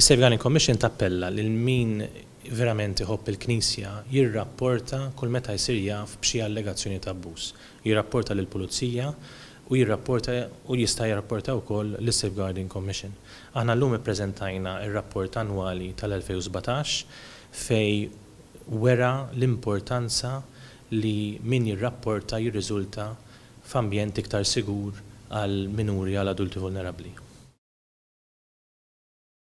Is-Safeguarding Commission tappella l min verament iħobb il-Knisja jirrapporta kull meta jisir jaf bxie allegazzjoni ta' abbuż. Jirrapporta l pulizija u jirrapporta u jista' jirrapporta wkoll lis safeguarding Commission. Aħna llum ippreżentajna r-rapport annwali tal-2017 fej wera l-importanza li min jirrapporta jirriżulta f'ambjent iktar sigur għal minuri għal adulti vulnerabli.